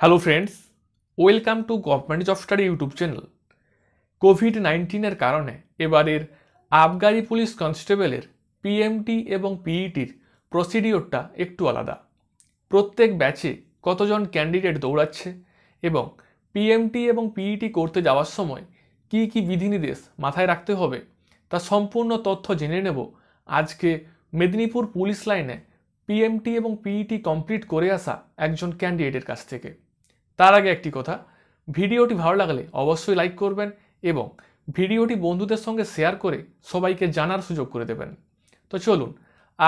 hello friends welcome to government job study YouTube channel covid নাইন্টিনের কারণে এবারের আবগারি পুলিশ কনস্টেবলের পিএমটি এবং পিইটির e প্রসিডিওরটা একটু আলাদা প্রত্যেক ব্যাচে কতজন ক্যান্ডিডেট দৌড়াচ্ছে এবং পিএমটি এবং পিইটি e করতে যাওয়ার সময় কি কি বিধিনিদেশ মাথায় রাখতে হবে তা সম্পূর্ণ তথ্য জেনে নেব আজকে মেদিনীপুর পুলিশ লাইনে পিএমটি এবং পিইটি কমপ্লিট e করে আসা একজন ক্যান্ডিডেটের কাছ থেকে তার আগে একটি কথা ভিডিওটি ভালো লাগলে অবশ্যই লাইক করবেন এবং ভিডিওটি বন্ধুদের সঙ্গে শেয়ার করে সবাইকে জানার সুযোগ করে দেবেন তো চলুন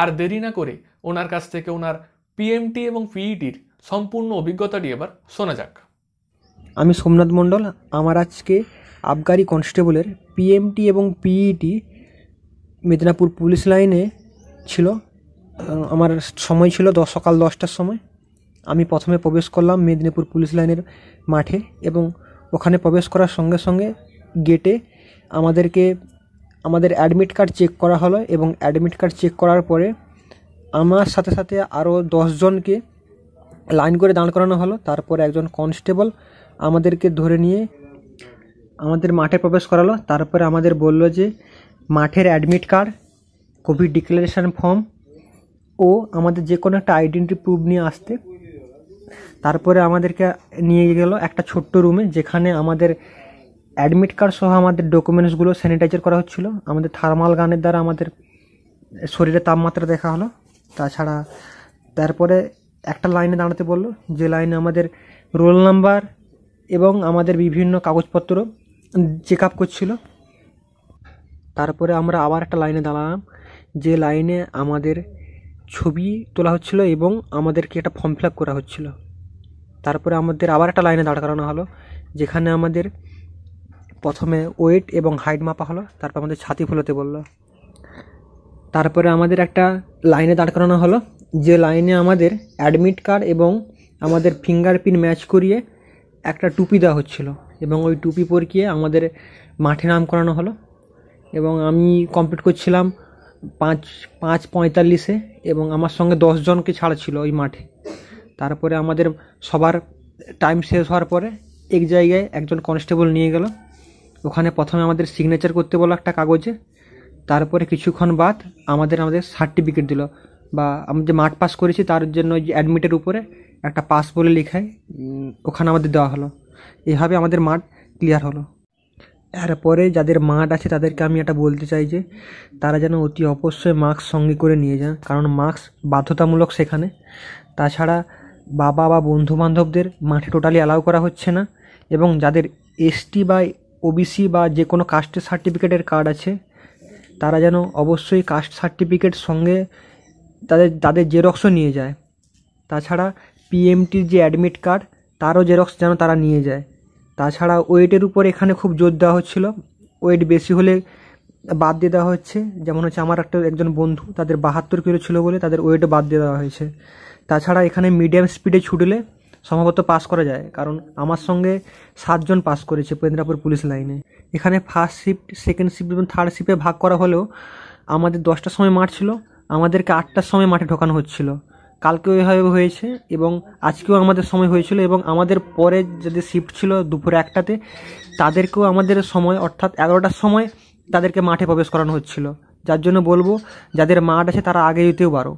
আর দেরি না করে ওনার কাছ থেকে ওনার পিএমটি এবং পিইটির e সম্পূর্ণ অভিজ্ঞতাটি এবার শোনা যাক আমি সোমনাথ মণ্ডল আমার আজকে আবগারি কনস্টেবলের পিএমটি এবং পিইটি e মেদিনীপুর পুলিশ লাইনে ছিল আমার সময় ছিল দশ সকাল দশটার সময় আমি প্রথমে প্রবেশ করলাম মেদিনীপুর পুলিশ লাইনের মাঠে এবং ওখানে প্রবেশ করার সঙ্গে সঙ্গে গেটে আমাদেরকে আমাদের অ্যাডমিট কার্ড চেক করা হলো এবং অ্যাডমিট কার্ড চেক করার পরে আমার সাথে সাথে আরও দশজনকে লাইন করে দাঁড় করানো হলো তারপর একজন কনস্টেবল আমাদেরকে ধরে নিয়ে আমাদের মাঠে প্রবেশ করালো তারপরে আমাদের বলল যে মাঠের admit card covid declaration form ও আমাদের যে কোনো একটা আইডেন্টি প্রুফ নিয়ে আসতে তারপরে আমাদেরকে নিয়ে গেল একটা ছোট্ট রুমে যেখানে আমাদের অ্যাডমিট কার্ড সহ আমাদের ডকুমেন্টসগুলো স্যানিটাইজার করা হচ্ছিল আমাদের থার্মাল গানের দ্বারা আমাদের শরীরে তাপমাত্রা দেখা হলো তাছাড়া তারপরে একটা লাইনে দাঁড়াতে বললো যে লাইনে আমাদের রোল নাম্বার এবং আমাদের বিভিন্ন কাগজপত্র চেক আপ করছিলো তারপরে আমরা আবার একটা লাইনে দাঁড়ালাম যে লাইনে আমাদের ছবি তোলা হচ্ছিলো এবং আমাদেরকে একটা ফর্ম ফিল আপ করা হচ্ছিলো তারপরে আমাদের আবার একটা লাইনে দাঁড় করানো হলো যেখানে আমাদের প্রথমে ওয়েট এবং হাইট মাপা হলো তারপর আমাদের ছাতি ফুলোতে বললো তারপরে আমাদের একটা লাইনে দাঁড় করানো হলো যে লাইনে আমাদের অ্যাডমিট কার্ড এবং আমাদের ফিঙ্গারপ্রিন্ট ম্যাচ করিয়ে একটা টুপি দেওয়া হচ্ছিলো এবং ওই টুপি পরকিয়ে আমাদের মাঠে নাম করানো হলো এবং আমি কমপ্লিট করছিলাম পাঁচ পাঁচ পঁয়তাল্লিশে এবং আমার সঙ্গে দশজনকে ছাড়া ছিল ওই মাঠে তারপরে আমাদের সবার টাইম শেষ হওয়ার পরে এক জায়গায় একজন কনস্টেবল নিয়ে গেল ওখানে প্রথমে আমাদের সিগনেচার করতে বলো একটা কাগজে তারপরে কিছুক্ষণ বাদ আমাদের আমাদের সার্টিফিকেট দিল বা আমি যে মাঠ পাস করেছি তার জন্য যে অ্যাডমিটের উপরে একটা পাস বলে লেখায় ওখানে আমাদের দেওয়া হলো এভাবে আমাদের মাঠ ক্লিয়ার হলো তারপরে যাদের মাঠ আছে তাদেরকে আমি এটা বলতে চাই যে তারা যেন অতি অবশ্যই মাস্ক সঙ্গে করে নিয়ে যান কারণ মাস্ক বাধ্যতামূলক সেখানে তাছাড়া বাবা বা বন্ধুবান্ধবদের মাঠে টোটালি অ্যালাউ করা হচ্ছে না এবং যাদের এসটি বা ওবিসি বা যে কোনো কাস্টের সার্টিফিকেটের কার্ড আছে তারা যেন অবশ্যই কাস্ট সার্টিফিকেট সঙ্গে তাদের তাদের জেরক্সও নিয়ে যায় তাছাড়া পিএমটির যে অ্যাডমিট কার্ড তারও জেরক্স যেন তারা নিয়ে যায় তাছাড়া ওয়েটের উপর এখানে খুব জোর দেওয়া হচ্ছিল ওয়েট বেশি হলে বাদ দিয়ে দেওয়া হচ্ছে যেমন হচ্ছে আমার একটা একজন বন্ধু তাদের বাহাত্তর কিলো ছিল বলে তাদের ওয়েট বাদ দিয়ে দেওয়া হয়েছে তাছাড়া এখানে মিডিয়াম স্পিডে ছুটলে সম্ভবত পাস করা যায় কারণ আমার সঙ্গে সাতজন পাস করেছে পেন্দ্রাপুর পুলিশ লাইনে এখানে ফার্স্ট শিফট সেকেন্ড শিফট এবং থার্ড শিফটে ভাগ করা হলেও আমাদের দশটার সময় মাঠ ছিল আমাদেরকে আটটার সময় মাঠে ঢোকানো হচ্ছিলো কালকেও এভাবে হয়েছে এবং আজকেও আমাদের সময় হয়েছিল এবং আমাদের পরে যাদের শিফট ছিল দুপুর একটাতে তাদেরকেও আমাদের সময় অর্থাৎ এগারোটার সময় তাদেরকে মাঠে প্রবেশ করানো হচ্ছিল যার জন্য বলবো যাদের মাঠ আছে তারা আগে যেতেও পারো